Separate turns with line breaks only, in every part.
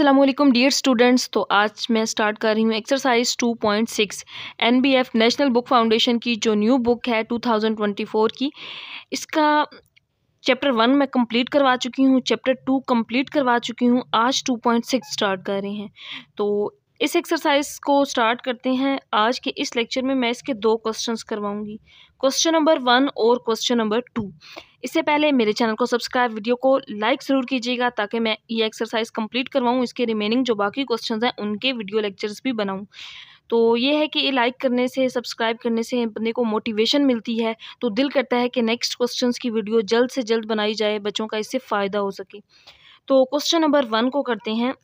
Aslam dear students तो आज मैं स्टार्ट कर रही हूँ exercise 2.6 F national book foundation की जो न्यू बुक है 2024 की इसका चैप्टर वन मैं कंप्लीट करवा चुकी हूँ चैप्टर टू कंप्लीट करवा चुकी हूँ आज 2.6 स्टार्ट कर रहे हैं तो इस एक्सरसाइज को स्टार्ट करते हैं आज के इस लेक्चर में मैं इसके दो क्वेश्चन करवाऊँगी क्वेश्चन नंबर वन और क्वेश्चन नंबर टू इससे पहले मेरे चैनल को सब्सक्राइब वीडियो को लाइक ज़रूर कीजिएगा ताकि मैं ये एक्सरसाइज कंप्लीट करवाऊँ इसके रिमेनिंग जो बाकी क्वेश्चन हैं उनके वीडियो लेक्चर्स भी बनाऊँ तो ये है कि लाइक करने से सब्सक्राइब करने से बंदे को मोटिवेशन मिलती है तो दिल करता है कि नेक्स्ट क्वेश्चंस की वीडियो जल्द से जल्द बनाई जाए बच्चों का इससे फ़ायदा हो सके तो क्वेश्चन नंबर वन को करते हैं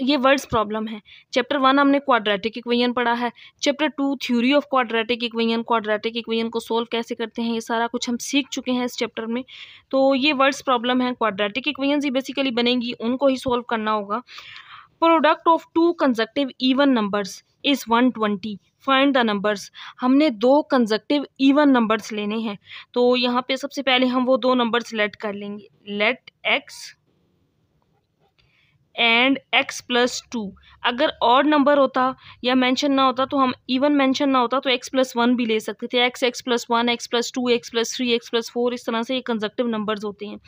ये वर्ड्स प्रॉब्लम है चैप्टर वन हमने क्वाड्रेटिक इक्वेशन पढ़ा है chapter two theory of quadratic equation quadratic equation को सोल्व कैसे करते हैं ये सारा कुछ हम सीख चुके हैं इस चैप्टर में तो ये वर्ड्स प्रॉब्लम है क्वाड्रेटिक इक्वेशन ही बेसिकली बनेंगी उनको ही सोल्व करना होगा product of two consecutive even numbers is one twenty find the numbers हमने दो कंजक्टिव इवन नंबर्स लेने हैं तो यहाँ पे सबसे पहले हम वो दो नंबर्स लेट कर लेंगे let x and x plus two अगर और नंबर होता या मेंशन ना होता तो हम इवन मेंशन ना होता तो एक्स प्लस वन भी ले सकते थे x x plus one x plus two x plus three x plus four इस तरह से ये कंजक्टिव नंबर्स होते हैं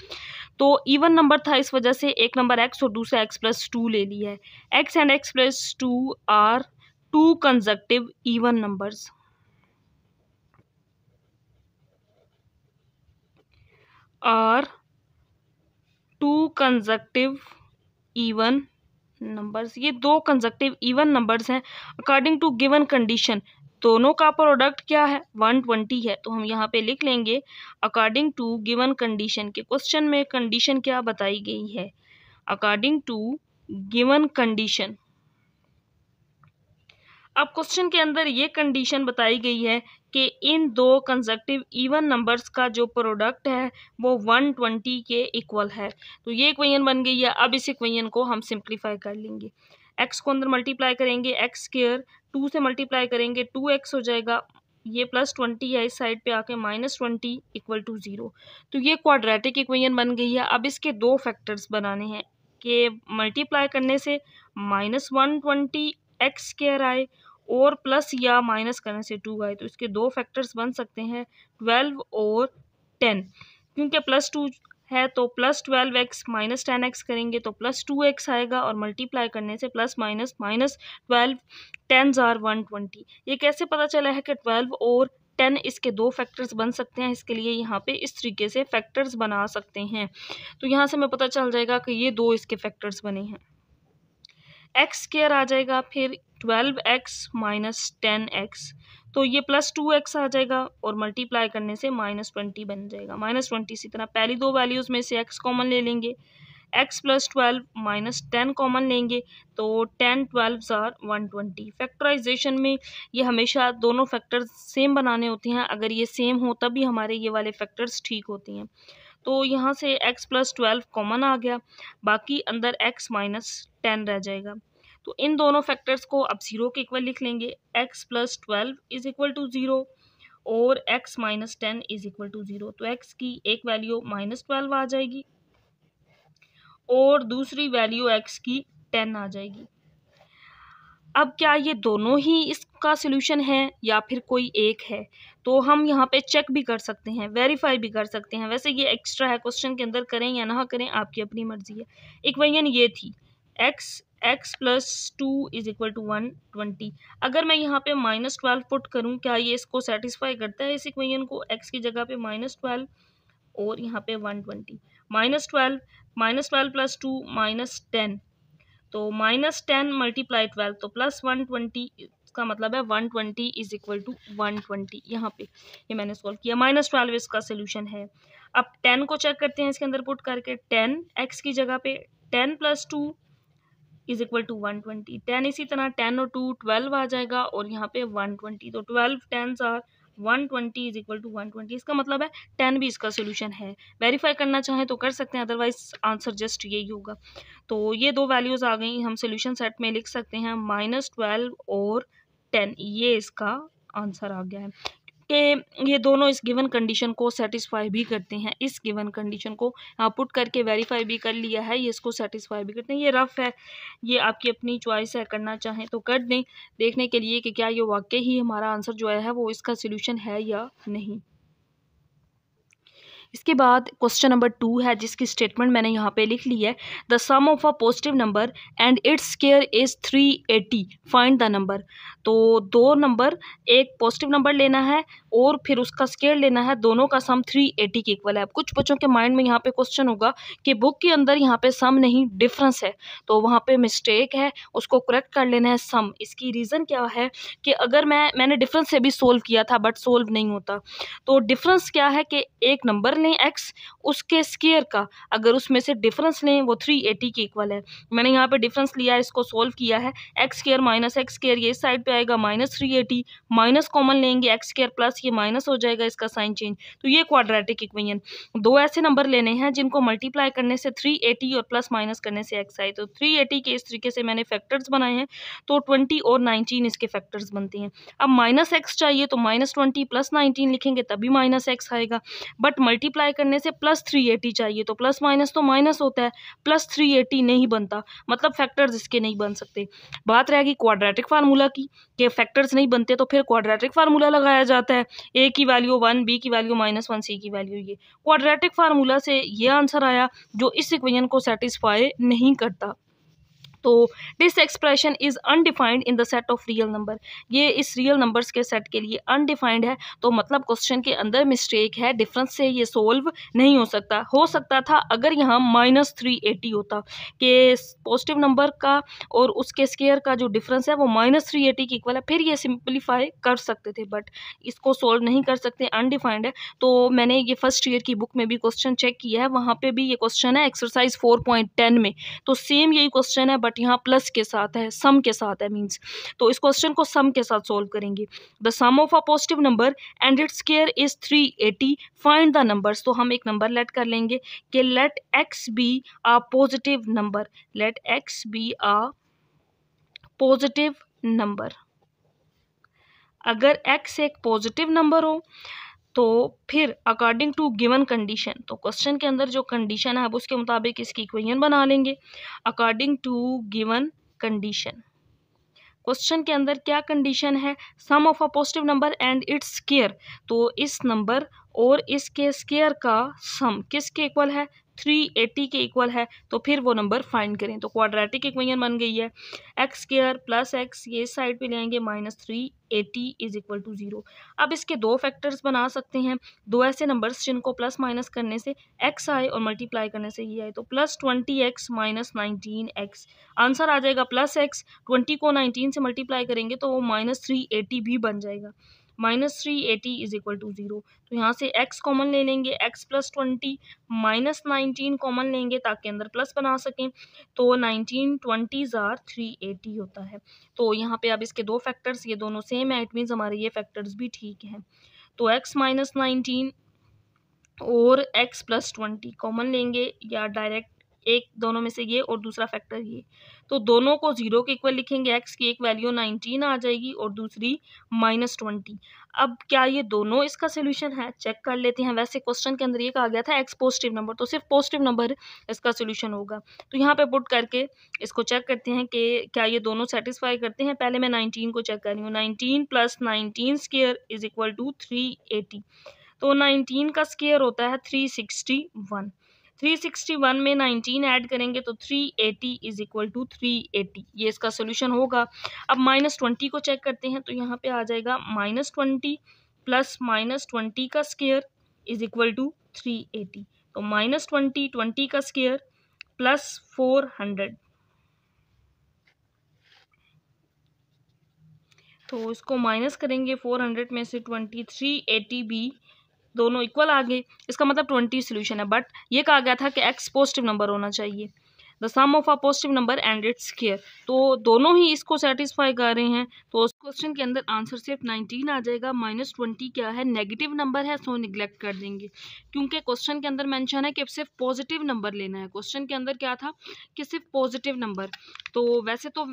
तो इवन नंबर था इस वजह से एक नंबर एक्स और दूसरा एक्स प्लस टू ले लिया है x and x plus two are two consecutive even numbers are two consecutive even e numbers ये दो कंजक्टिव इवन नंबर्स हैं अकॉर्डिंग टू गिवन कंडीशन दोनों का प्रोडक्ट क्या है वन ट्वेंटी है तो हम यहाँ पे लिख लेंगे अकॉर्डिंग टू गिवन कंडीशन के क्वेश्चन में कंडीशन क्या बताई गई है अकॉर्डिंग टू गिवन कंडीशन अब क्वेश्चन के अंदर ये कंडीशन बताई गई है कि इन दो कंजक्टिव इवन नंबर्स का जो प्रोडक्ट है वो 120 के इक्वल है तो ये इक्वेशन बन गई है अब इस इक्वेशन को हम सिंप्लीफाई कर लेंगे एक्स को अंदर मल्टीप्लाई करेंगे एक्स केयर टू से मल्टीप्लाई करेंगे टू एक्स हो जाएगा ये प्लस ट्वेंटी है इस साइड पे आके minus twenty equal to zero तो ये क्वाड्रेटिक इक्वेशन बन गई है अब इसके दो फैक्टर्स बनाने हैं कि मल्टीप्लाई करने से minus one twenty x square आए और प्लस या माइनस करने से टू आए तो इसके दो फैक्टर्स बन सकते हैं ट्वेल्व और टेन क्योंकि प्लस टू है तो plus twelve x minus ten x करेंगे तो प्लस टू एक्स आएगा और मल्टीप्लाई करने से plus minus minus twelve ten are one twenty ये कैसे पता चला है कि ट्वेल्व और टेन इसके दो फैक्टर्स बन सकते हैं इसके लिए यहाँ पे इस तरीके से फैक्टर्स बना सकते हैं तो यहाँ से हमें पता चल जाएगा कि ये दो इसके फैक्टर्स बने हैं एक्स स्केयर आ जाएगा फिर twelve x minus ten x तो ये प्लस टू एक्स आ जाएगा और मल्टीप्लाई करने से माइनस ट्वेंटी बन जाएगा माइनस ट्वेंटी इसी तरह पहली दो वैल्यूज़ में से एक्स कॉमन ले लेंगे x plus twelve minus ten common लेंगे तो ten twelve are one twenty factorization में ये हमेशा दोनों फैक्टर्स सेम बनाने होते हैं अगर ये सेम हो तभी हमारे ये वाले फैक्टर्स ठीक होते हैं तो यहाँ से x प्लस ट्वेल्व कॉमन आ गया बाकी अंदर x माइनस टेन रह जाएगा तो इन दोनों फैक्टर्स को अब ज़ीरो के इक्वल लिख लेंगे x plus twelve is equal to zero और x minus ten is equal to zero तो x की एक वैल्यू माइनस ट्वेल्व आ जाएगी और दूसरी वैल्यू x की टेन आ जाएगी अब क्या ये दोनों ही इसका सोल्यूशन है या फिर कोई एक है तो हम यहाँ पे चेक भी कर सकते हैं वेरीफाई भी कर सकते हैं वैसे ये एक्स्ट्रा है क्वेश्चन के अंदर करें या ना करें आपकी अपनी मर्जी है इक्वेशन ये थी x x plus two is equal to one twenty अगर मैं यहाँ पे माइनस ट्वेल्व पुट करूँ क्या ये इसको सेटिस्फाई करता है इस इक्वेशन को एक्स की जगह पे माइनस ट्वेल्व और यहाँ पे one twenty minus twelve minus twelve plus two minus ten तो माइनस टेन मल्टीप्लाई ट्वेल्व तो प्लस वन ट्वेंटी इसका मतलब है one twenty is equal to one twenty यहाँ पे ये मैंने सॉल्व किया माइनस ट्वेल्व इसका सोल्यूशन है अब टेन को चेक करते हैं इसके अंदर पुट करके टेन एक्स की जगह पे ten plus two is equal to one twenty ten इसी तरह टेन और टू ट्वेल्व आ जाएगा और यहाँ पे वन ट्वेंटी तो twelve ten are one twenty is equal to one twenty इसका मतलब है टेन भी इसका सोल्यूशन है वेरीफाई करना चाहें तो कर सकते हैं अदरवाइज आंसर जस्ट यही होगा तो ये दो वैल्यूज़ आ गई हम सोल्यूशन सेट में लिख सकते हैं माइनस ट्वेल्व और टेन ये इसका आंसर आ गया है कि ये दोनों इस गिवन कंडीशन को सेटिस्फाई भी करते हैं इस गिवन कंडीशन को पुट करके वेरीफाई भी कर लिया है ये इसको सेटिस्फाई भी करते हैं ये रफ़ है ये आपकी अपनी चॉइस है करना चाहें तो कर दें देखने के लिए कि क्या ये वाकई ही हमारा आंसर जो है वो इसका सोल्यूशन है या नहीं इसके बाद क्वेश्चन नंबर टू है जिसकी स्टेटमेंट मैंने यहाँ पे लिख ली है the sum of a positive number and its square is three eighty find the number तो दो नंबर एक पॉजिटिव नंबर लेना है और फिर उसका स्केयर लेना है दोनों का सम थ्री एटी के इक्वल है कुछ बच्चों के माइंड में यहाँ पे क्वेश्चन होगा कि बुक के अंदर यहाँ पे सम नहीं डिफरेंस है तो वहाँ पे मिस्टेक है उसको करेक्ट कर लेना है सम इसकी रीज़न क्या है कि अगर मैं मैंने डिफरेंस से भी सोल्व किया था बट सोल्व नहीं होता तो डिफरेंस क्या है कि एक नंबर लें एक्स उसके स्केयर का अगर उसमें से डिफरेंस लें वो थ्री एटी के इक्वल है मैंने यहाँ पे डिफरेंस लिया है इसको सोल्व किया है x square minus x square ये इस साइड पे आएगा minus three eighty minus common लेंगे एक्स स्केयर प्लस ये माइनस हो जाएगा इसका साइन चेंज तो ये क्वाड्रेटिक इक्वेशन दो ऐसे नंबर लेने हैं जिनको मल्टीप्लाई करने से थ्री एटी और प्लस माइनस करने से एक्स आए तो थ्री एटी के इस तरीके से मैंने फैक्टर्स बनाए हैं तो ट्वेंटी और नाइनटीन इसके फैक्टर्स बनते हैं अब माइनस एक्स चाहिए तो माइनस ट्वेंटी प्लस नाइनटीन लिखेंगे तभी माइनस एक्स आएगा बट मल्टी मल्टीप्लाई करने से प्लस थ्री एटी चाहिए तो प्लस माइनस तो माइनस होता है प्लस थ्री एटी नहीं बनता मतलब फैक्टर्स इसके नहीं बन सकते बात रहेगी क्वाड्रेटिक फार्मूला की कि फैक्टर्स नहीं बनते तो फिर क्वाड्रेटिक फार्मूला लगाया जाता है ए की वैल्यू वन बी की वैल्यू माइनस वन सी की वैल्यू ये क्वाड्रेटिक फार्मूला से ये आंसर आया जो इस इक्वेशन को सेटिस्फाई नहीं करता तो this expression is undefined in the set of real number ये इस रियल नंबर्स के सेट के लिए अनडिफाइंड है तो मतलब क्वेश्चन के अंदर मिस्टेक है डिफरेंस से ये सोल्व नहीं हो सकता हो सकता था अगर यहाँ माइनस थ्री एटी होता कि पॉजिटिव नंबर का और उसके स्केयर का जो डिफरेंस है वो माइनस थ्री एटी के इक्वल है फिर ये सिंप्लीफाई कर सकते थे बट इसको सोल्व नहीं कर सकते अनडिफाइंड है तो मैंने ये फर्स्ट ईयर की बुक में भी क्वेश्चन चेक किया है वहाँ पर भी ये क्वेश्चन है एक्सरसाइज फोर पॉइंट टेन में तो सेम यही क्वेश्चन है बट बट यहाँ प्लस के साथ है सम के साथ है मीन्स तो इस क्वेश्चन को सम के साथ सॉल्व करेंगे the sum of a positive number and its square is three eighty find the number तो हम एक नंबर लेट कर लेंगे कि let x be a positive number let x be a positive number अगर x एक positive number हो तो फिर अकॉर्डिंग टू गिवन कंडीशन तो क्वेश्चन के अंदर जो कंडीशन है आप उसके मुताबिक इसकी इक्वेशन बना लेंगे according to given condition question के अंदर क्या कंडीशन है sum of a positive number and its square तो इस नंबर और इसके स्केयर का सम किसके इक्वल है थ्री एटी के इक्वल है तो फिर वो नंबर फाइंड करें तो क्वाड्रेटिक इक्वेशन बन गई है एक्स केयर प्लस एक्स ये साइड पे आएंगे minus three eighty is equal to zero अब इसके दो फैक्टर्स बना सकते हैं दो ऐसे नंबर्स जिनको प्लस माइनस करने से एक्स आए और मल्टीप्लाई करने से ये आए तो plus twenty x minus nineteen x answer आ जाएगा प्लस एक्स ट्वेंटी को नाइनटीन से मल्टीप्लाई करेंगे तो वो माइनस थ्री एटी भी बन जाएगा minus three eighty is equal to zero तो यहाँ से x कॉमन ले लेंगे x plus twenty minus nineteen common लेंगे ताकि अंदर प्लस बना सकें तो नाइनटीन ट्वेंटी ज़ार थ्री एटी होता है तो यहाँ पे अब इसके दो फैक्टर्स ये दोनों सेम है इट मीन्स हमारे ये फैक्टर्स भी ठीक हैं तो x माइनस नाइनटीन और x प्लस ट्वेंटी कॉमन लेंगे या डायरेक्ट एक दोनों में से ये और दूसरा फैक्टर ये तो दोनों को जीरो के इक्वल लिखेंगे एक्स की एक वैल्यू नाइनटीन आ जाएगी और दूसरी माइनस ट्वेंटी अब क्या ये दोनों इसका सोल्यूशन है चेक कर लेते हैं वैसे क्वेश्चन के अंदर ये कहा गया था एक्स पॉजिटिव नंबर तो सिर्फ पॉजिटिव नंबर इसका सोल्यूशन होगा तो यहाँ पे पुट करके इसको चेक करते हैं कि क्या ये दोनों सेटिस्फाई करते हैं पहले मैं नाइनटीन को चेक कर रही हूँ nineteen plus nineteen square is equal to three eighty तो नाइनटीन का स्केयर होता है थ्री सिक्सटी वन 361 में 19 ऐड करेंगे तो 380 eighty is equal to three ये इसका सोल्यूशन होगा अब माइनस ट्वेंटी को चेक करते हैं तो यहाँ पे आ जाएगा minus twenty plus minus twenty का square is equal to three eighty तो माइनस ट्वेंटी ट्वेंटी का स्केयर प्लस फोर हंड्रेड तो इसको माइनस करेंगे फोर हंड्रेड में से ट्वेंटी थ्री एटी भी दोनों इक्वल आ गए इसका मतलब ट्वेंटी सोल्यूशन है बट ये कहा गया था कि एक्स पॉजिटिव नंबर होना चाहिए the sum of a positive number and its square तो दोनों ही इसको सेटिस्फाई कर रहे हैं तो उस क्वेश्चन के अंदर आंसर सिर्फ नाइनटीन आ जाएगा माइनस ट्वेंटी क्या है नेगेटिव नंबर है सो निगलेक्ट कर देंगे क्योंकि क्वेश्चन के अंदर मेंशन है कि सिर्फ पॉजिटिव नंबर लेना है क्वेश्चन के अंदर क्या था कि सिर्फ पॉजिटिव नंबर तो वैसे तो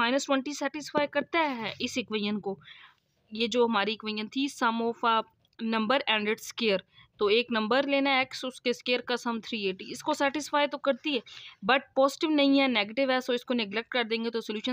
माइनस ट्वेंटी सेटिस्फाई करता है इस इक्वेजन को ये जो हमारी इक्वेजन थी sum of a number and its square तो एक नंबर लेना है एक्स उसके स्केयर का सम थ्री एटी इसको सेटिस्फाई तो करती है बट पॉजिटिव नहीं है नेगेटिव है सो इसको निगलेक्ट कर देंगे तो सोल्यूशन